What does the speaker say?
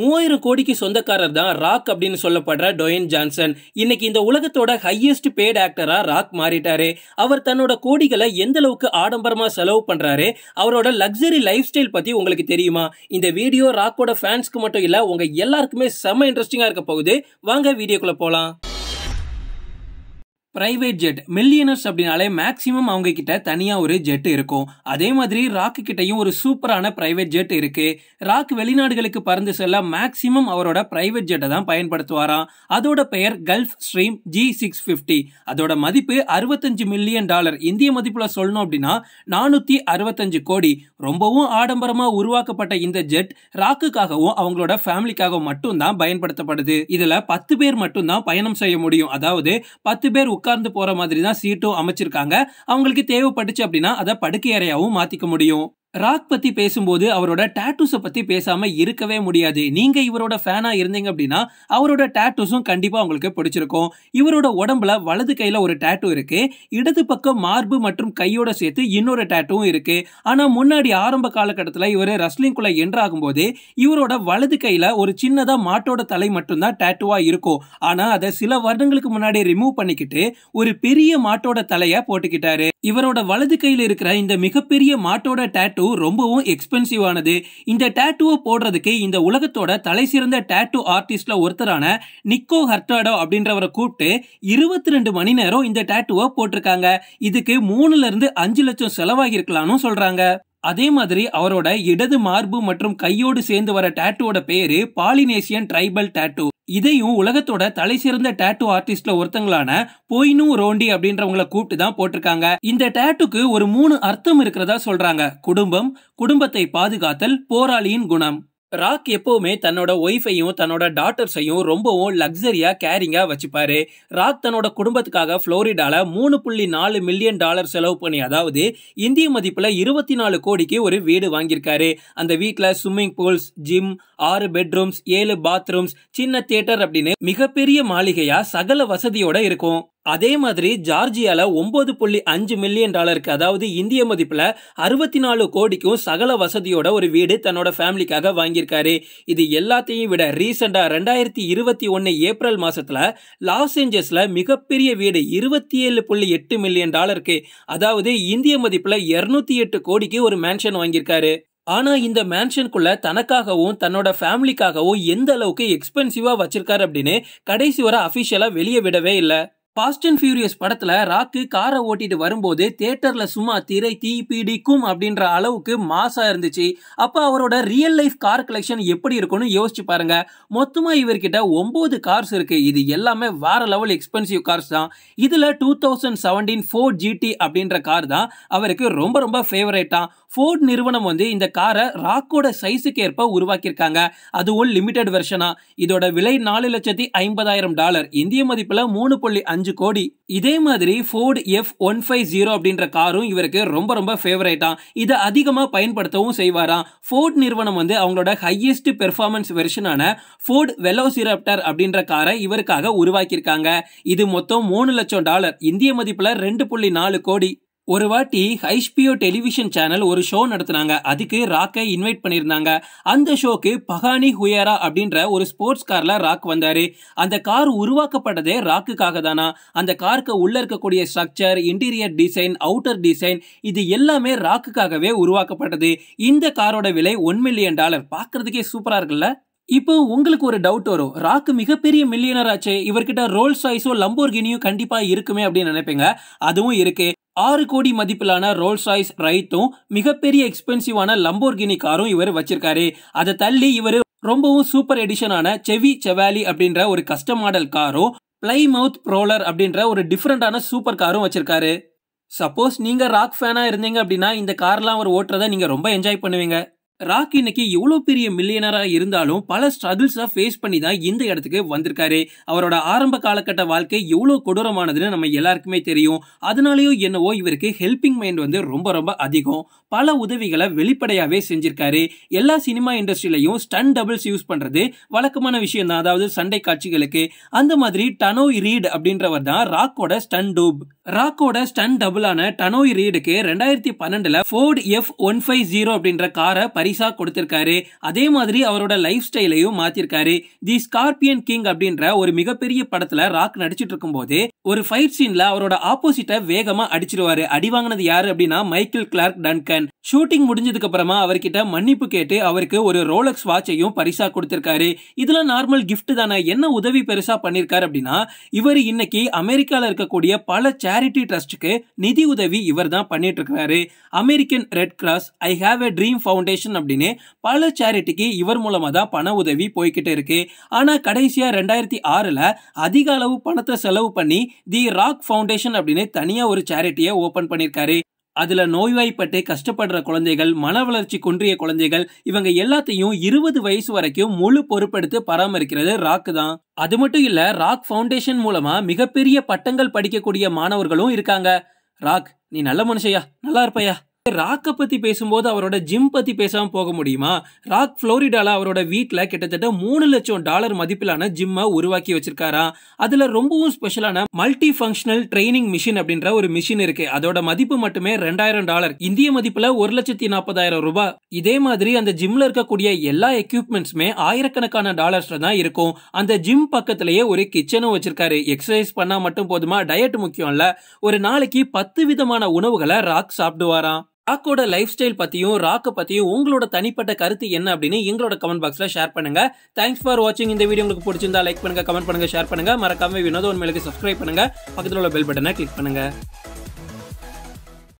மூவாயிரம் கோடிக்கு சொந்தக்காரர் தான் ராக் அப்படின்னு சொல்லப்படுற டொயின் ஜான்சன் இன்னைக்கு இந்த உலகத்தோட ஹையஸ்ட் பேட் ஆக்டரா ராக் மாறிட்டாரு அவர் தன்னோட கோடிகளை எந்த அளவுக்கு ஆடம்பரமா செலவு பண்றாரு அவரோட லக்ஸரி லைஃப் ஸ்டைல் பத்தி உங்களுக்கு தெரியுமா இந்த வீடியோ ராக்கோட ஃபேன்ஸ்க்கு மட்டும் இல்ல உங்க எல்லாருக்குமே செம்ம இன்ட்ரெஸ்டிங்கா இருக்க போகுது வாங்க வீடியோக்குள்ள போலாம் பிரைவேட் ஜெட் மில்லியனர்ஸ் அப்படின்னாலே மேக்ஸிமம் அவங்க கிட்ட தனியாக ஒரு ஜெட் இருக்கும் அதே மாதிரி ராக்கு கிட்டையும் ஒரு சூப்பரான பிரைவேட் ஜெட் இருக்கு ராக் வெளிநாடுகளுக்கு பறந்து செல்ல மேக்ஸிமம் அவரோட பிரைவேட் ஜெட்டை தான் பயன்படுத்துவாராம் அதோட பெயர் Gulfstream G six fifty அதோட மதிப்பு அறுபத்தஞ்சு மில்லியன் டாலர் இந்திய மதிப்பில் சொல்லணும் அப்படின்னா நானூற்றி அறுபத்தஞ்சு கோடி ரொம்பவும் ஆடம்பரமாக உருவாக்கப்பட்ட இந்த ஜெட் ராக்குக்காகவும் அவங்களோட ஃபேமிலிக்காகவும் மட்டும்தான் பயன்படுத்தப்படுது இதில் பத்து பேர் மட்டும்தான் பயணம் செய்ய முடியும் அதாவது பத்து பேர் உட்கார்ந்து போற மாதிரி தான் சீட்டும் அமைச்சிருக்காங்க அவங்களுக்கு தேவைப்பட்டுச்சு அப்படின்னா அதை படுக்கை அறையாகவும் மாத்திக்க முடியும் ராக் பத்தி பேசும்போது அவரோட டேட்டூஸை பத்தி பேசாம இருக்கவே முடியாது நீங்க இவரோட ஃபேனா இருந்தீங்க அப்படின்னா அவரோட டேட்டூஸும் கண்டிப்பா உங்களுக்கு பிடிச்சிருக்கும் இவரோட உடம்புல வலது கையில ஒரு டேட்டூ இருக்கு இடது பக்கம் மார்பு மற்றும் கையோட சேர்த்து இன்னொரு டேட்டூவும் இருக்கு ஆனா முன்னாடி ஆரம்ப காலகட்டத்தில் இவர் குள்ள என்றாகும் போது இவரோட வலது கையில ஒரு சின்னதா மாட்டோட தலை மட்டும்தான் டேட்டூவா இருக்கும் ஆனா அதை சில வருடங்களுக்கு முன்னாடி ரிமூவ் பண்ணிக்கிட்டு ஒரு பெரிய மாட்டோட தலையை போட்டுக்கிட்டாரு இவரோட வலது கையில் இருக்கிற இந்த மிகப்பெரிய மாட்டோட டேட்டூ ரொம்பவும் எக்ஸ்பென்சிவானது இந்த டேட்டூவை போடுறதுக்கு இந்த உலகத்தோட தலை சிறந்த டேட்டூ ஆர்டிஸ்ட்ல ஒருத்தரான நிக்கோ ஹர்டாடோ அப்படின்றவரை கூப்பிட்டு இருபத்தி ரெண்டு மணி நேரம் இந்த டேட்டூவை போட்டிருக்காங்க இதுக்கு மூணுல இருந்து அஞ்சு லட்சம் இருக்கலாம்னு சொல்றாங்க அதே மாதிரி அவரோட இடது மார்பு மற்றும் கையோடு சேர்ந்து வர டேட்டுவோட பேரு பாலினேசியன் ட்ரைபல் டேட்டூ இதையும் உலகத்தோட தலை சிறந்த டேட்டூ ஆர்டிஸ்ட்ல ஒருத்தங்களான பொய்னு ரோண்டி அப்படின்றவங்களை கூப்பிட்டு தான் போட்டிருக்காங்க இந்த டேட்டுக்கு ஒரு மூணு அர்த்தம் இருக்கிறதா சொல்றாங்க குடும்பம் குடும்பத்தை பாதுகாத்தல் போராளியின் குணம் ராக் எப்போவுமே தன்னோட ஒய்ஃபையும் தன்னோட டாட்டர்ஸையும் ரொம்பவும் லக்ஸரியாக கேரிங்காக வச்சுப்பாரு ராக் தன்னோட குடும்பத்துக்காக ஃப்ளோரிடாவில் மூணு புள்ளி நாலு மில்லியன் டாலர் செலவு பண்ணி அதாவது இந்திய மதிப்பில் இருபத்தி நாலு கோடிக்கு ஒரு வீடு வாங்கியிருக்காரு அந்த வீட்டில் ஸ்விம்மிங் பூல்ஸ் ஜிம் ஆறு பெட்ரூம்ஸ் ஏழு பாத்ரூம்ஸ் சின்ன தியேட்டர் அப்படின்னு மிகப்பெரிய மாளிகையாக சகல வசதியோடு இருக்கும் அதே மாதிரி ஜார்ஜியால ஒம்பது புள்ளி அஞ்சு மில்லியன் டாலருக்கு அதாவது இந்திய மதிப்பில் அறுபத்தி நாலு கோடிக்கும் சகல வசதியோட ஒரு வீடு தன்னோட ஃபேமிலிக்காக வாங்கியிருக்காரு இது எல்லாத்தையும் விட ரீசெண்டாக ரெண்டாயிரத்தி இருபத்தி ஒன்று ஏப்ரல் மாசத்துல லாஸ் ஏஞ்சல்ஸில் மிகப்பெரிய வீடு இருபத்தி ஏழு புள்ளி எட்டு மில்லியன் டாலருக்கு அதாவது இந்திய மதிப்பில் இரநூத்தி எட்டு கோடிக்கு ஒரு மேன்ஷன் வாங்கியிருக்காரு ஆனா இந்த மேன்ஷனுக்குள்ள தனக்காகவும் தன்னோட ஃபேமிலிக்காகவும் எந்த அளவுக்கு எக்ஸ்பென்சிவா வச்சிருக்காரு அப்படின்னு கடைசி வர அபிஷியலா வெளியே விடவே இல்லை ஃபாஸ்ட் அண்ட் ஃபியூரியஸ் படத்துல ராக்கு காரை ஓட்டிட்டு வரும்போது தியேட்டர்ல சும்மா திரை தீ பிடிக்கும் அப்படின்ற அளவுக்கு மாசா இருந்துச்சு அப்ப அவரோட ரியல் லைஃப் கார் கலெக்ஷன் எப்படி இருக்கும்னு யோசிச்சு பாருங்க மொத்தமா இவர்கிட்ட ஒன்பது கார்ஸ் இருக்கு இது எல்லாமே வேற லெவல் எக்ஸ்பென்சிவ் கார்ஸ் தான் இதுல two thousand seventeen Ford GT அப்படின்ற கார் தான் அவருக்கு ரொம்ப ரொம்ப ஃபேவரேட்டா ஃபோர்ட் நிறுவனம் வந்து இந்த காரை ராக்கோட சைஸுக்கு ஏற்ப உருவாக்கியிருக்காங்க அதுவும் லிமிடெட் வெர்ஷனா இதோட விலை நாலு லட்சத்தி ஐம்பதாயிரம் டாலர் இந்திய மதிப்புல மூணு புள்ளி அஞ்சு அஞ்சு கோடி இதே மாதிரி Ford F one five zero அப்படின்ற காரும் இவருக்கு ரொம்ப ரொம்ப ஃபேவரேட்டாம் இதை அதிகமாக பயன்படுத்தவும் செய்வாராம் ஃபோர்ட் நிறுவனம் வந்து அவங்களோட ஹையஸ்ட் பெர்ஃபார்மன்ஸ் வெர்ஷனான ஃபோர்ட் வெலோசிராப்டர் அப்படின்ற காரை இவருக்காக உருவாக்கியிருக்காங்க இது மொத்தம் மூணு லட்சம் டாலர் இந்திய மதிப்பில் ரெண்டு புள்ளி நாலு கோடி ஒரு வாட்டி ஹைஸ்பியோ டெலிவிஷன் சேனல் ஒரு ஷோ நடத்தினாங்க அதுக்கு ராக்கை இன்வைட் பண்ணியிருந்தாங்க அந்த ஷோக்கு பகானி ஹுயரா அப்படின்ற ஒரு ஸ்போர்ட்ஸ் கார்ல ராக் வந்தாரு அந்த கார் உருவாக்கப்பட்டதே ராக்குக்காக தானா அந்த காருக்கு உள்ள இருக்கக்கூடிய structure interior design outer design இது எல்லாமே ராக்குக்காகவே உருவாக்கப்பட்டது இந்த காரோட விலை ஒன் மில்லியன் டாலர் பார்க்கறதுக்கே சூப்பரா இருக்குல்ல இப்போ உங்களுக்கு ஒரு டவுட் வரும் ராக்கு மிகப்பெரிய மில்லியனர் ஆச்சு இவர்கிட்ட ரோல்ஸ் ராய்ஸோ லம்போர்கினியும் கண்டிப்பாக இருக்குமே அப்படின்னு நினைப்பீங்க அதுவும் இருக்கு ஆறு கோடி மதிப்பிலான ரோல்ஸ் ராய்ஸ் ரைத்தும் மிகப்பெரிய எக்ஸ்பென்சிவான லம்போர்கினி காரும் இவர் வச்சிருக்காரு அதை தள்ளி இவர் ரொம்பவும் சூப்பர் எடிஷனான செவி செவாலி அப்படின்ற ஒரு கஸ்டம் மாடல் காரும் பிளை மவுத் ப்ரோலர் அப்படின்ற ஒரு டிஃப்ரெண்டான சூப்பர் காரும் வச்சிருக்காரு சப்போஸ் நீங்கள் ராக் ஃபேனாக இருந்தீங்க அப்படின்னா இந்த கார்லாம் அவர் ஓட்டுறதை நீங்கள் ரொம்ப என்ஜாய் பண்ணுவீங்க ராக் இன்னைக்கு எவ்வளோ பெரிய மில்லியனராக இருந்தாலும் பல ஸ்ட்ரகிள்ஸை ஃபேஸ் பண்ணி தான் இந்த இடத்துக்கு வந்திருக்காரு அவரோட ஆரம்ப காலகட்ட வாழ்க்கை எவ்வளோ கொடூரமானதுன்னு நம்ம எல்லாருக்குமே தெரியும் அதனாலேயோ என்னவோ இவருக்கு ஹெல்பிங் மைண்ட் வந்து ரொம்ப ரொம்ப அதிகம் பல உதவிகளை வெளிப்படையாகவே செஞ்சிருக்காரு எல்லா சினிமா இண்டஸ்ட்ரியிலையும் ஸ்டன் டபுள்ஸ் யூஸ் பண்ணுறது வழக்கமான விஷயம் தான் அதாவது சண்டை காட்சிகளுக்கு அந்த மாதிரி டனோய் ரீட் அப்படின்றவர் தான் ராக்கோட ஸ்டன் டூப் ராக்கோட ஸ்டன் டபுளான டனோய் ரீடுக்கு ரெண்டாயிரத்தி பன்னெண்டில் Ford F one five zero அப்படின்ற காரை பரி பைசா கொடுத்திருக்காரு அதே மாதிரி அவரோட லைஃப் ஸ்டைலையும் மாத்திருக்காரு தி ஸ்கார்பியன் கிங் அப்படின்ற ஒரு மிகப்பெரிய படத்துல ராக் நடிச்சிட்டு இருக்கும் போது ஒரு ஃபைட் சீன்ல அவரோட ஆப்போசிட்ட வேகமா அடிச்சிருவாரு அடி வாங்கினது யாரு அப்படின்னா மைக்கேல் கிளார்க் டன்கன் ஷூட்டிங் முடிஞ்சதுக்கு அப்புறமா அவர்கிட்ட மன்னிப்பு கேட்டு அவருக்கு ஒரு ரோலக்ஸ் வாட்சையும் பரிசா கொடுத்திருக்காரு இதெல்லாம் நார்மல் கிஃப்ட் தானே என்ன உதவி பெருசா பண்ணிருக்காரு அப்படின்னா இவர் இன்னைக்கு அமெரிக்கால இருக்கக்கூடிய பல சேரிட்டி ட்ரஸ்ட்டுக்கு நிதி உதவி இவர் தான் பண்ணிட்டு இருக்காரு American Red Cross I have a dream foundation அப்படின்னு பல சேரிட்டிக்கு இவர் மூலமா தான் பண உதவி போய்கிட்டு இருக்கு ஆனா கடைசியா ரெண்டாயிரத்தி ஆறுல அதிக அளவு பணத்தை செலவு பண்ணி தி ராக் ஃபவுண்டேஷன் அப்படின்னு தனியா ஒரு சேரிட்டியை ஓபன் பண்ணிருக்காரு அதில் நோய்வாய்ப்பட்டு கஷ்டப்படுற குழந்தைகள் மன வளர்ச்சி குன்றிய குழந்தைகள் இவங்க எல்லாத்தையும் இருபது வயசு வரைக்கும் முழு பொறுப்பெடுத்து பராமரிக்கிறது ராக்கு தான் அது மட்டும் இல்லை ராக் ஃபவுண்டேஷன் மூலமாக மிகப்பெரிய பட்டங்கள் படிக்கக்கூடிய மாணவர்களும் இருக்காங்க ராக் நீ நல்ல மனுஷையா நல்லா இருப்பையா ராக்கை பற்றி பேசும்போது அவரோட ஜிம் பற்றி பேசாமல் போக முடியுமா ராக் புளோரிடால அவரோட வீட்டில் கிட்டத்தட்ட மூணு லட்சம் டாலர் மதிப்பிலான ஜிம்மை உருவாக்கி வச்சிருக்காரா அதில் ரொம்பவும் ஸ்பெஷலான மல்டி ஃபங்க்ஷனல் ட்ரைனிங் மிஷின் அப்படின்ற ஒரு மிஷின் இருக்கு அதோட மதிப்பு மட்டுமே ரெண்டாயிரம் டாலர் இந்திய மதிப்பில் ஒரு லட்சத்தி நாற்பதாயிரம் ரூபாய் இதே மாதிரி அந்த ஜிம்ல இருக்கக்கூடிய எல்லா எக்யூப்மெண்ட்ஸுமே ஆயிரக்கணக்கான டாலர்ஸ்ல தான் இருக்கும் அந்த ஜிம் பக்கத்திலேயே ஒரு கிச்சனும் வச்சிருக்காரு எக்ஸசைஸ் பண்ணால் மட்டும் போதுமா டயட் முக்கியம்ல ஒரு நாளைக்கு பத்து விதமான உணவுகளை ராக் சாப்பிடுவாராம் ராக்கோட லைஃப் ஸ்டைல் பற்றியும் ராக்கை பற்றியும் உங்களோட தனிப்பட்ட கருத்து என்ன அப்படின்னு எங்களோட கமெண்ட் பாக்ஸில் ஷேர் பண்ணுங்க தேங்க்ஸ் ஃபார் வாட்சிங் இந்த வீடியோ உங்களுக்கு பிடிச்சிருந்தா லைக் பண்ணுங்க கமெண்ட் பண்ணுங்க ஷேர் பண்ணுங்க மறக்காம வினோத உண்மையிலுக்கு சப்ஸ்கிரைப் பண்ணுங்க பக்கத்தில் உள்ள பெல் பட்டனை கிளிக் பண்ணுங்க